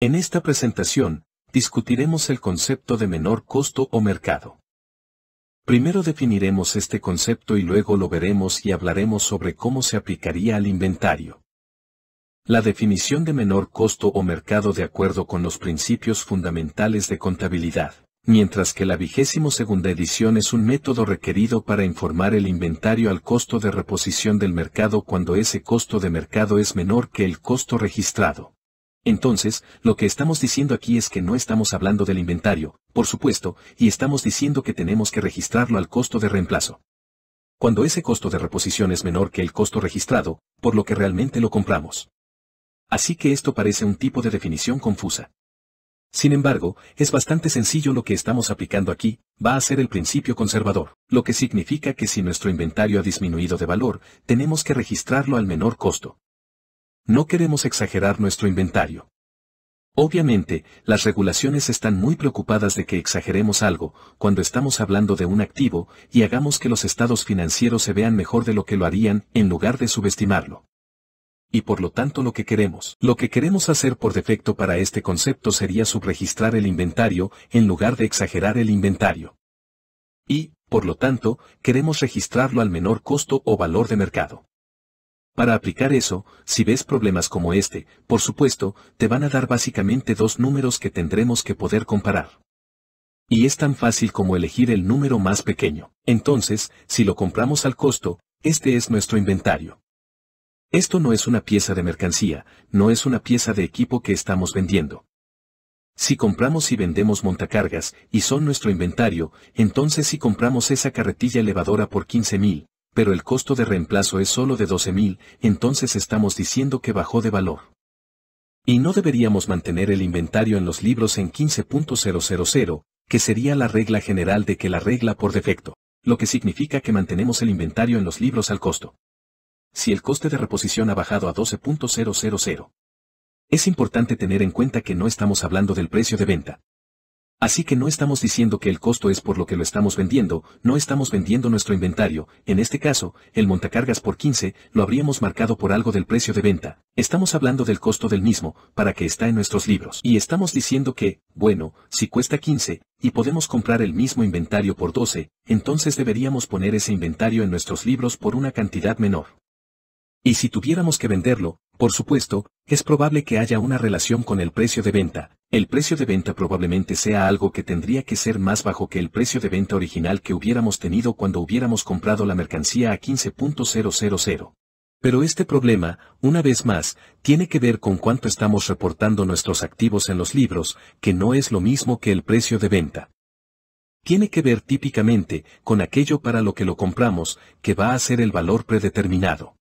En esta presentación, discutiremos el concepto de menor costo o mercado. Primero definiremos este concepto y luego lo veremos y hablaremos sobre cómo se aplicaría al inventario. La definición de menor costo o mercado de acuerdo con los principios fundamentales de contabilidad, mientras que la vigésimo segunda edición es un método requerido para informar el inventario al costo de reposición del mercado cuando ese costo de mercado es menor que el costo registrado. Entonces, lo que estamos diciendo aquí es que no estamos hablando del inventario, por supuesto, y estamos diciendo que tenemos que registrarlo al costo de reemplazo. Cuando ese costo de reposición es menor que el costo registrado, por lo que realmente lo compramos. Así que esto parece un tipo de definición confusa. Sin embargo, es bastante sencillo lo que estamos aplicando aquí, va a ser el principio conservador, lo que significa que si nuestro inventario ha disminuido de valor, tenemos que registrarlo al menor costo no queremos exagerar nuestro inventario. Obviamente, las regulaciones están muy preocupadas de que exageremos algo cuando estamos hablando de un activo y hagamos que los estados financieros se vean mejor de lo que lo harían en lugar de subestimarlo. Y por lo tanto lo que queremos, lo que queremos hacer por defecto para este concepto sería subregistrar el inventario en lugar de exagerar el inventario. Y, por lo tanto, queremos registrarlo al menor costo o valor de mercado. Para aplicar eso, si ves problemas como este, por supuesto, te van a dar básicamente dos números que tendremos que poder comparar. Y es tan fácil como elegir el número más pequeño. Entonces, si lo compramos al costo, este es nuestro inventario. Esto no es una pieza de mercancía, no es una pieza de equipo que estamos vendiendo. Si compramos y vendemos montacargas, y son nuestro inventario, entonces si compramos esa carretilla elevadora por 15.000, pero el costo de reemplazo es solo de 12.000, entonces estamos diciendo que bajó de valor. Y no deberíamos mantener el inventario en los libros en 15.000, que sería la regla general de que la regla por defecto, lo que significa que mantenemos el inventario en los libros al costo. Si el coste de reposición ha bajado a 12.000. Es importante tener en cuenta que no estamos hablando del precio de venta, Así que no estamos diciendo que el costo es por lo que lo estamos vendiendo, no estamos vendiendo nuestro inventario, en este caso, el montacargas por 15, lo habríamos marcado por algo del precio de venta. Estamos hablando del costo del mismo, para que está en nuestros libros. Y estamos diciendo que, bueno, si cuesta 15, y podemos comprar el mismo inventario por 12, entonces deberíamos poner ese inventario en nuestros libros por una cantidad menor. Y si tuviéramos que venderlo, por supuesto, es probable que haya una relación con el precio de venta. El precio de venta probablemente sea algo que tendría que ser más bajo que el precio de venta original que hubiéramos tenido cuando hubiéramos comprado la mercancía a 15.000. Pero este problema, una vez más, tiene que ver con cuánto estamos reportando nuestros activos en los libros, que no es lo mismo que el precio de venta. Tiene que ver típicamente con aquello para lo que lo compramos, que va a ser el valor predeterminado.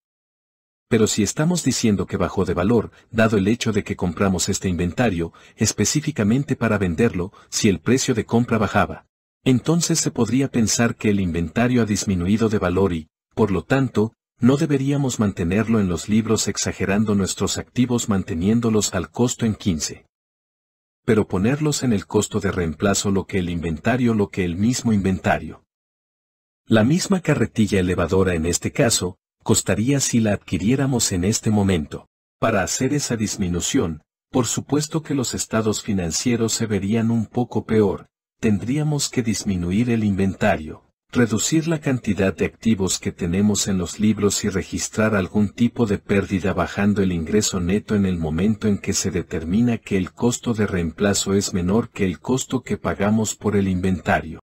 Pero si estamos diciendo que bajó de valor, dado el hecho de que compramos este inventario, específicamente para venderlo, si el precio de compra bajaba, entonces se podría pensar que el inventario ha disminuido de valor y, por lo tanto, no deberíamos mantenerlo en los libros exagerando nuestros activos manteniéndolos al costo en 15. Pero ponerlos en el costo de reemplazo lo que el inventario lo que el mismo inventario. La misma carretilla elevadora en este caso, costaría si la adquiriéramos en este momento. Para hacer esa disminución, por supuesto que los estados financieros se verían un poco peor, tendríamos que disminuir el inventario, reducir la cantidad de activos que tenemos en los libros y registrar algún tipo de pérdida bajando el ingreso neto en el momento en que se determina que el costo de reemplazo es menor que el costo que pagamos por el inventario.